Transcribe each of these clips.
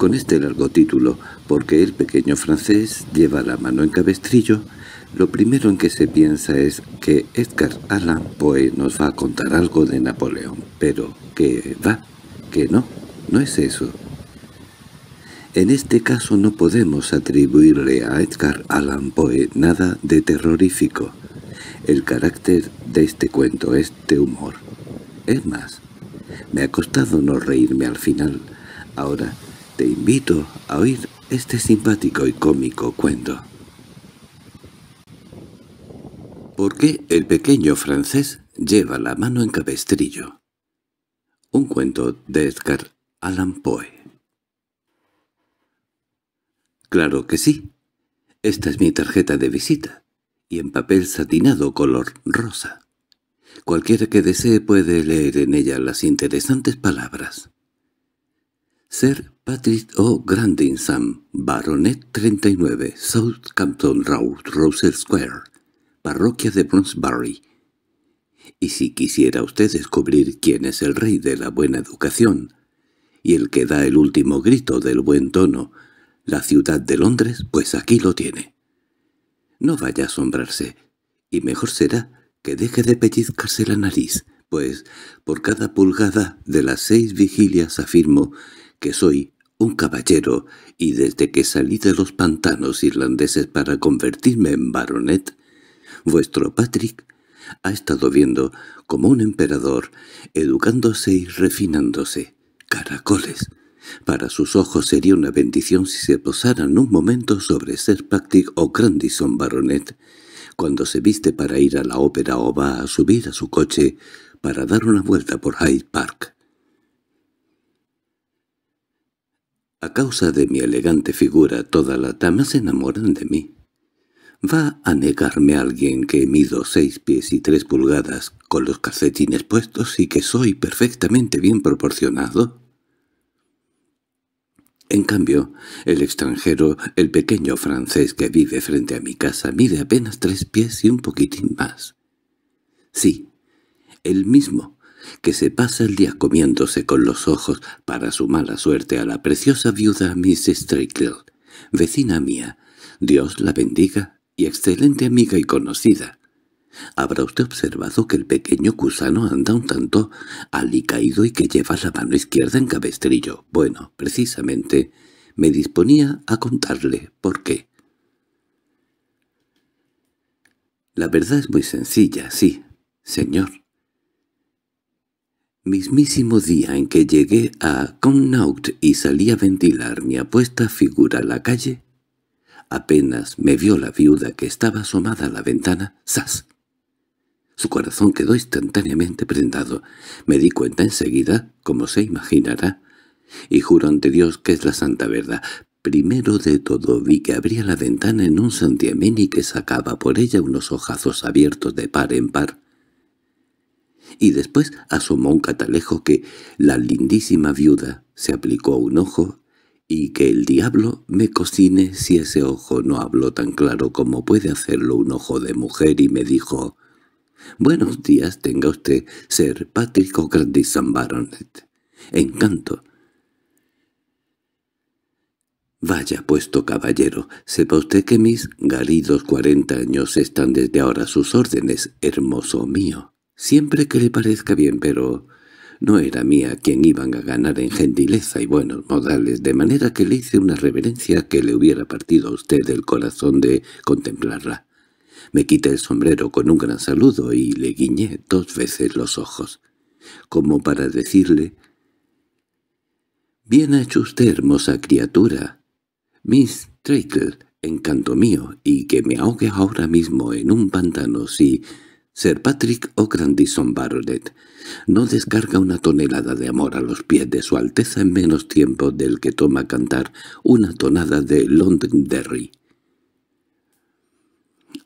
con este largo título, porque el pequeño francés lleva la mano en cabestrillo, lo primero en que se piensa es que Edgar Allan Poe nos va a contar algo de Napoleón, pero que va, que no, no es eso. En este caso no podemos atribuirle a Edgar Allan Poe nada de terrorífico. El carácter de este cuento es de humor. Es más, me ha costado no reírme al final. Ahora te invito a oír este simpático y cómico cuento. ¿Por qué el pequeño francés lleva la mano en cabestrillo? Un cuento de Edgar Allan Poe. Claro que sí. Esta es mi tarjeta de visita, y en papel satinado color rosa. Cualquiera que desee puede leer en ella las interesantes palabras. Sir Patrick O. Grandinsam, Baronet 39, Southampton Road, Roser Square, parroquia de Brunsbury. Y si quisiera usted descubrir quién es el rey de la buena educación y el que da el último grito del buen tono, la ciudad de Londres, pues aquí lo tiene. No vaya a asombrarse, y mejor será que deje de pellizcarse la nariz, pues por cada pulgada de las seis vigilias afirmo que soy un caballero, y desde que salí de los pantanos irlandeses para convertirme en baronet, vuestro Patrick ha estado viendo, como un emperador, educándose y refinándose. Caracoles. Para sus ojos sería una bendición si se posaran un momento sobre ser Patrick o Grandison Baronet, cuando se viste para ir a la ópera o va a subir a su coche para dar una vuelta por Hyde Park. A causa de mi elegante figura todas las damas se enamoran de mí. ¿Va a negarme alguien que mido seis pies y tres pulgadas con los calcetines puestos y que soy perfectamente bien proporcionado? En cambio, el extranjero, el pequeño francés que vive frente a mi casa, mide apenas tres pies y un poquitín más. Sí, el mismo, que se pasa el día comiéndose con los ojos para su mala suerte a la preciosa viuda Miss Strickland, vecina mía. Dios la bendiga y excelente amiga y conocida. Habrá usted observado que el pequeño gusano anda un tanto alicaído y que lleva la mano izquierda en cabestrillo. Bueno, precisamente, me disponía a contarle por qué. La verdad es muy sencilla, sí, señor. Mismísimo día en que llegué a Connaught y salí a ventilar mi apuesta figura a la calle, apenas me vio la viuda que estaba asomada a la ventana, ¡zas! Su corazón quedó instantáneamente prendado. Me di cuenta enseguida, como se imaginará, y juro ante Dios que es la santa verdad. Primero de todo vi que abría la ventana en un santiamén y que sacaba por ella unos hojazos abiertos de par en par, y después asomó un catalejo que la lindísima viuda se aplicó un ojo y que el diablo me cocine si ese ojo no habló tan claro como puede hacerlo un ojo de mujer y me dijo «Buenos días tenga usted, Sir Patrick O'Grandison Baronet. Encanto». Vaya puesto, caballero, sepa usted que mis garidos cuarenta años están desde ahora a sus órdenes, hermoso mío siempre que le parezca bien, pero no era mía quien iban a ganar en gentileza y buenos modales, de manera que le hice una reverencia que le hubiera partido a usted el corazón de contemplarla. Me quité el sombrero con un gran saludo y le guiñé dos veces los ojos, como para decirle «Bien ha hecho usted, hermosa criatura, Miss Trickle, encanto mío, y que me ahogue ahora mismo en un pantano si... Sir Patrick O'Grandison Baronet no descarga una tonelada de amor a los pies de su Alteza en menos tiempo del que toma cantar una tonada de Londonderry.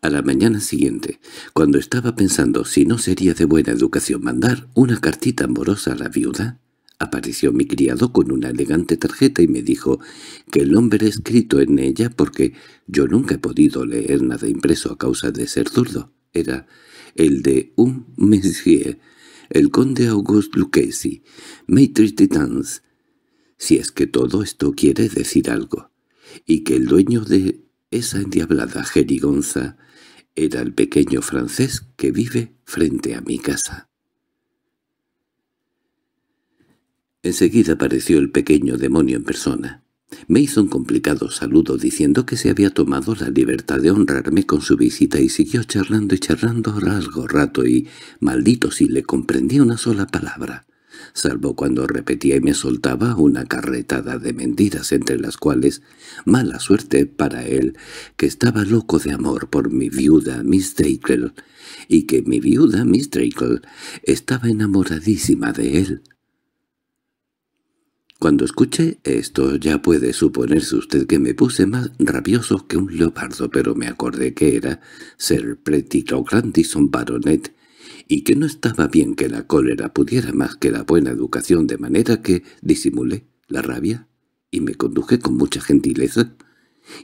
A la mañana siguiente, cuando estaba pensando si no sería de buena educación mandar una cartita amorosa a la viuda, apareció mi criado con una elegante tarjeta y me dijo que el nombre escrito en ella, porque yo nunca he podido leer nada impreso a causa de ser zurdo, era el de un monsieur, el conde Auguste Lucchesi, maitre de si es que todo esto quiere decir algo, y que el dueño de esa endiablada jerigonza era el pequeño francés que vive frente a mi casa. Enseguida apareció el pequeño demonio en persona. Me hizo un complicado saludo diciendo que se había tomado la libertad de honrarme con su visita y siguió charlando y charlando rasgo rato y, maldito si le comprendía una sola palabra, salvo cuando repetía y me soltaba una carretada de mentiras entre las cuales, mala suerte para él, que estaba loco de amor por mi viuda Miss Drakel y que mi viuda Miss Drakel estaba enamoradísima de él. Cuando escuché esto ya puede suponerse usted que me puse más rabioso que un leopardo, pero me acordé que era ser Pretito Grandison Baronet y que no estaba bien que la cólera pudiera más que la buena educación, de manera que disimulé la rabia y me conduje con mucha gentileza.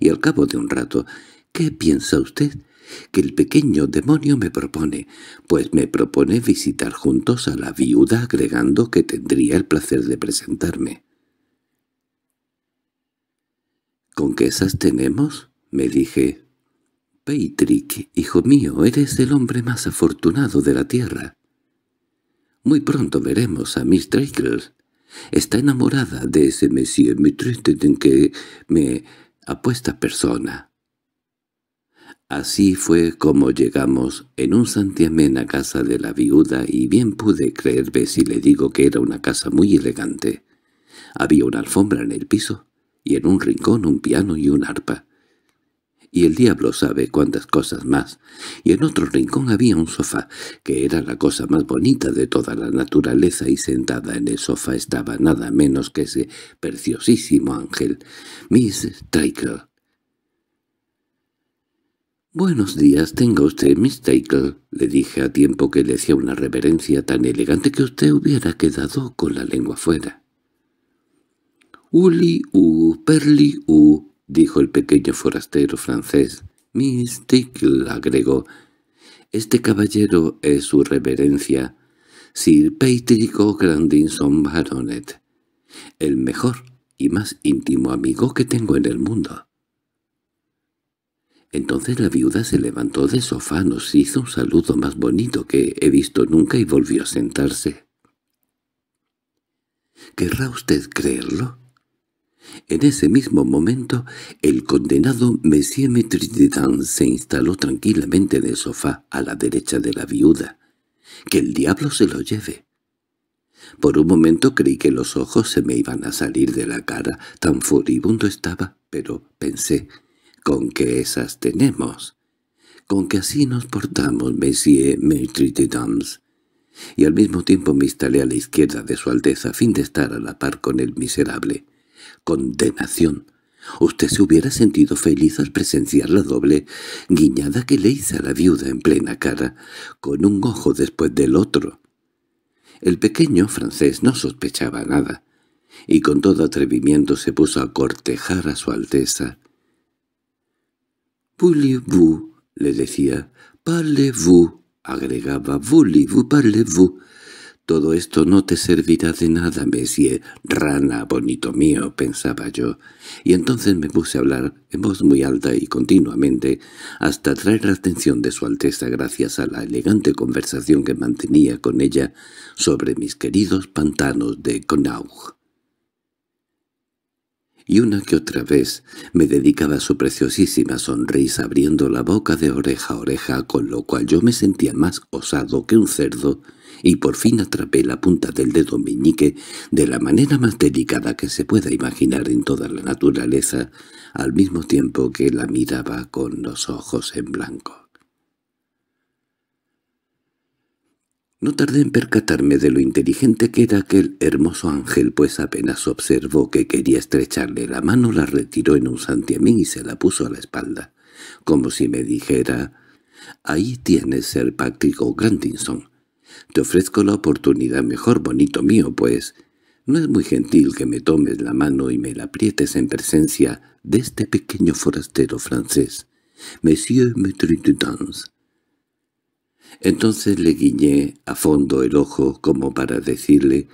Y al cabo de un rato, ¿qué piensa usted? que el pequeño demonio me propone, pues me propone visitar juntos a la viuda agregando que tendría el placer de presentarme. —¿Con qué esas tenemos? —me dije. —Patrick, hijo mío, eres el hombre más afortunado de la tierra. Muy pronto veremos a Miss Drackles. Está enamorada de ese Monsieur en que me apuesta persona. Así fue como llegamos en un santiamén a casa de la viuda y bien pude creerme si le digo que era una casa muy elegante. Había una alfombra en el piso, y en un rincón un piano y un arpa. Y el diablo sabe cuántas cosas más. Y en otro rincón había un sofá, que era la cosa más bonita de toda la naturaleza, y sentada en el sofá estaba nada menos que ese preciosísimo ángel, Miss Strickle. «Buenos días, tenga usted, Miss Taikle, le dije a tiempo que le hacía una reverencia tan elegante que usted hubiera quedado con la lengua fuera. —Uli, u, perli, u —dijo el pequeño forastero francés. —Miss —agregó—. Este caballero es su reverencia. Sir Patrick Grandinson baronet. El mejor y más íntimo amigo que tengo en el mundo. Entonces la viuda se levantó del sofá, nos hizo un saludo más bonito que he visto nunca y volvió a sentarse. —¿Querrá usted creerlo? En ese mismo momento, el condenado Monsieur Metridan se instaló tranquilamente en el sofá a la derecha de la viuda. ¡Que el diablo se lo lleve! Por un momento creí que los ojos se me iban a salir de la cara, tan furibundo estaba, pero pensé, ¿con qué esas tenemos? ¿Con que así nos portamos, Monsieur Metrideans? Y al mismo tiempo me instalé a la izquierda de su alteza a fin de estar a la par con el miserable condenación. Usted se hubiera sentido feliz al presenciar la doble guiñada que le hizo a la viuda en plena cara, con un ojo después del otro. El pequeño francés no sospechaba nada, y con todo atrevimiento se puso a cortejar a su alteza. «Voulez-vous», le decía, «parlez-vous», agregaba «voulez-vous, parlez-vous», todo esto no te servirá de nada, Messier, rana, bonito mío, pensaba yo, y entonces me puse a hablar en voz muy alta y continuamente, hasta atraer la atención de su Alteza gracias a la elegante conversación que mantenía con ella sobre mis queridos pantanos de Conaug y una que otra vez me dedicaba su preciosísima sonrisa abriendo la boca de oreja a oreja, con lo cual yo me sentía más osado que un cerdo, y por fin atrapé la punta del dedo meñique de la manera más delicada que se pueda imaginar en toda la naturaleza, al mismo tiempo que la miraba con los ojos en blanco. No tardé en percatarme de lo inteligente que era aquel hermoso ángel, pues apenas observó que quería estrecharle la mano, la retiró en un santiamín y se la puso a la espalda, como si me dijera, «Ahí tienes, el Patrick Grantinson. Te ofrezco la oportunidad mejor, bonito mío, pues no es muy gentil que me tomes la mano y me la aprietes en presencia de este pequeño forastero francés, Monsieur M. Entonces le guiñé a fondo el ojo como para decirle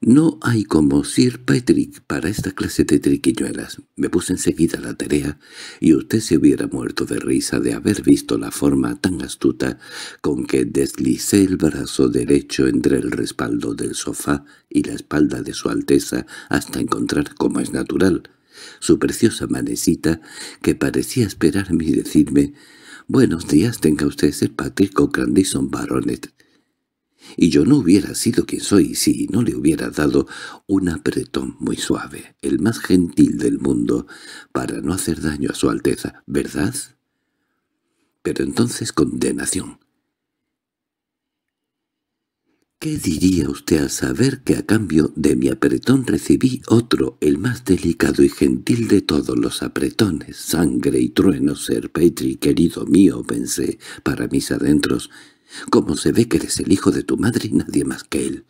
«No hay como Sir Patrick para esta clase de triquiñuelas». Me puse enseguida la tarea y usted se hubiera muerto de risa de haber visto la forma tan astuta con que deslicé el brazo derecho entre el respaldo del sofá y la espalda de su Alteza hasta encontrar, como es natural, su preciosa manecita que parecía esperarme y decirme «Buenos días, tenga usted el Patrick Grandison Baronet». Y yo no hubiera sido quien soy si no le hubiera dado un apretón muy suave, el más gentil del mundo, para no hacer daño a su Alteza, ¿verdad? Pero entonces, condenación, ¿Qué diría usted al saber que a cambio de mi apretón recibí otro, el más delicado y gentil de todos los apretones? Sangre y trueno, ser Petri, querido mío, pensé, para mis adentros. Como se ve que eres el hijo de tu madre y nadie más que él?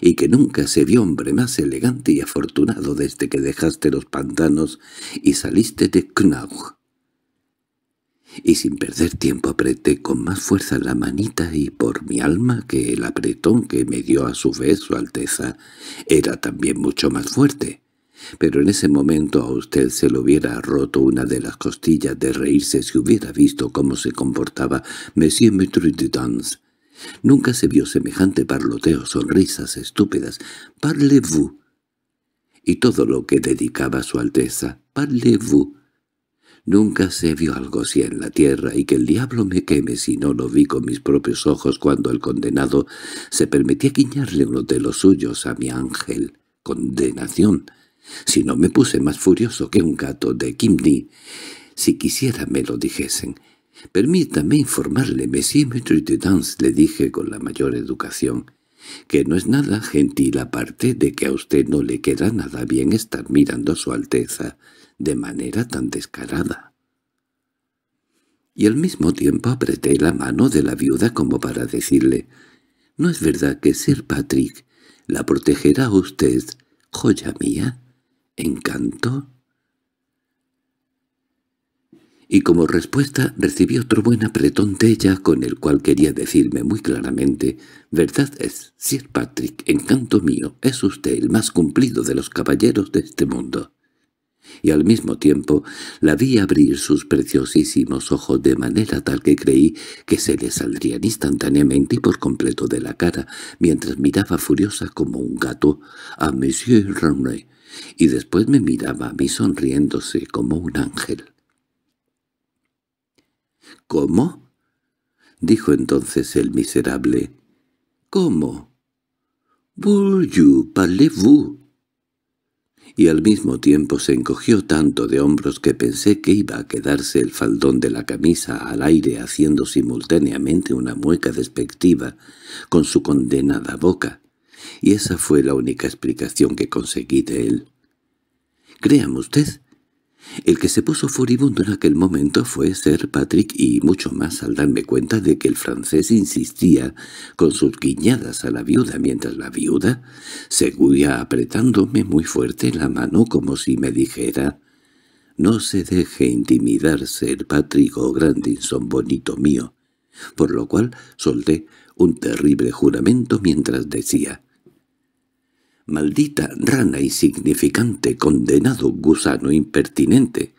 Y que nunca se vio hombre más elegante y afortunado desde que dejaste los pantanos y saliste de Knaug y sin perder tiempo apreté con más fuerza la manita y por mi alma que el apretón que me dio a su vez su Alteza era también mucho más fuerte. Pero en ese momento a usted se le hubiera roto una de las costillas de reírse si hubiera visto cómo se comportaba Monsieur Dance. Nunca se vio semejante parloteo, sonrisas estúpidas. «Parlez-vous» y todo lo que dedicaba su Alteza. «Parlez-vous» Nunca se vio algo así en la tierra, y que el diablo me queme si no lo vi con mis propios ojos cuando el condenado se permitía guiñarle uno de los suyos a mi ángel. ¡Condenación! Si no me puse más furioso que un gato de Kimni, si quisiera me lo dijesen. Permítame informarle, Monsieur Maître de Dance, le dije con la mayor educación que no es nada gentil aparte de que a usted no le queda nada bien estar mirando a su Alteza de manera tan descarada. Y al mismo tiempo apreté la mano de la viuda como para decirle, «¿No es verdad que Sir Patrick la protegerá a usted, joya mía? ¿Encanto?» y como respuesta recibí otro buen apretón de ella con el cual quería decirme muy claramente «Verdad es, Sir Patrick, encanto mío, es usted el más cumplido de los caballeros de este mundo». Y al mismo tiempo la vi abrir sus preciosísimos ojos de manera tal que creí que se le saldrían instantáneamente y por completo de la cara, mientras miraba furiosa como un gato a Monsieur René y después me miraba a mí sonriéndose como un ángel. —¿Cómo? —dijo entonces el miserable. —¿Cómo? parlez parlez-vous. Y al mismo tiempo se encogió tanto de hombros que pensé que iba a quedarse el faldón de la camisa al aire haciendo simultáneamente una mueca despectiva con su condenada boca, y esa fue la única explicación que conseguí de él. —Créame usted el que se puso furibundo en aquel momento fue Sir Patrick y mucho más al darme cuenta de que el francés insistía con sus guiñadas a la viuda mientras la viuda seguía apretándome muy fuerte la mano como si me dijera «No se deje intimidar Sir Patrick o oh Grandinson bonito mío», por lo cual solté un terrible juramento mientras decía maldita rana insignificante, condenado gusano impertinente.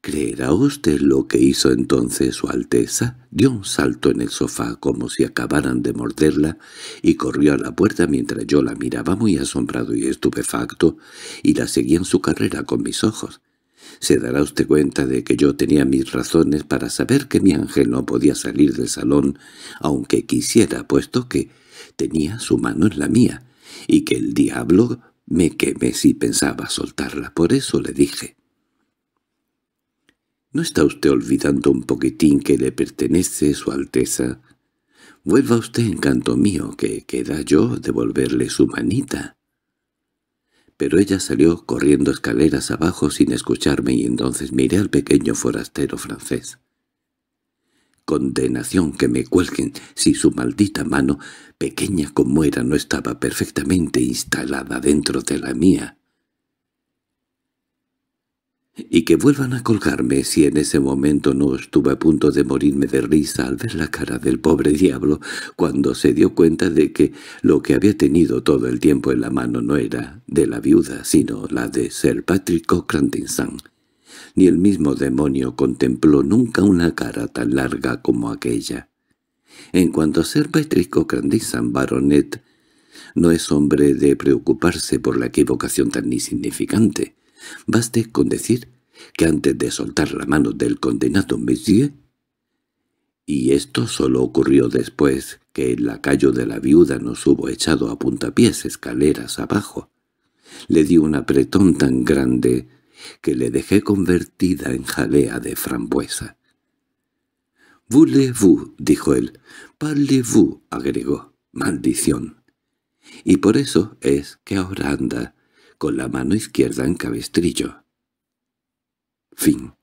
¿Creerá usted lo que hizo entonces su Alteza? Dio un salto en el sofá como si acabaran de morderla y corrió a la puerta mientras yo la miraba muy asombrado y estupefacto y la seguía en su carrera con mis ojos. Se dará usted cuenta de que yo tenía mis razones para saber que mi ángel no podía salir del salón aunque quisiera, puesto que tenía su mano en la mía y que el diablo me quemé si pensaba soltarla. Por eso le dije. —¿No está usted olvidando un poquitín que le pertenece su Alteza? Vuelva usted, en canto mío, que queda yo devolverle su manita. Pero ella salió corriendo escaleras abajo sin escucharme y entonces miré al pequeño forastero francés condenación que me cuelguen si su maldita mano, pequeña como era, no estaba perfectamente instalada dentro de la mía. Y que vuelvan a colgarme si en ese momento no estuve a punto de morirme de risa al ver la cara del pobre diablo cuando se dio cuenta de que lo que había tenido todo el tiempo en la mano no era de la viuda, sino la de Sir Patrick O'Clandinsan ni el mismo demonio contempló nunca una cara tan larga como aquella. En cuanto a ser pétrico, Grandizan Baronet, no es hombre de preocuparse por la equivocación tan insignificante. Baste con decir que antes de soltar la mano del condenado Monsieur, y esto solo ocurrió después que el lacayo de la viuda nos hubo echado a puntapiés escaleras abajo, le dio un apretón tan grande que le dejé convertida en jalea de frambuesa. «Voulez-vous», dijo él. «Parlez-vous», agregó. «Maldición». Y por eso es que ahora anda con la mano izquierda en cabestrillo. Fin.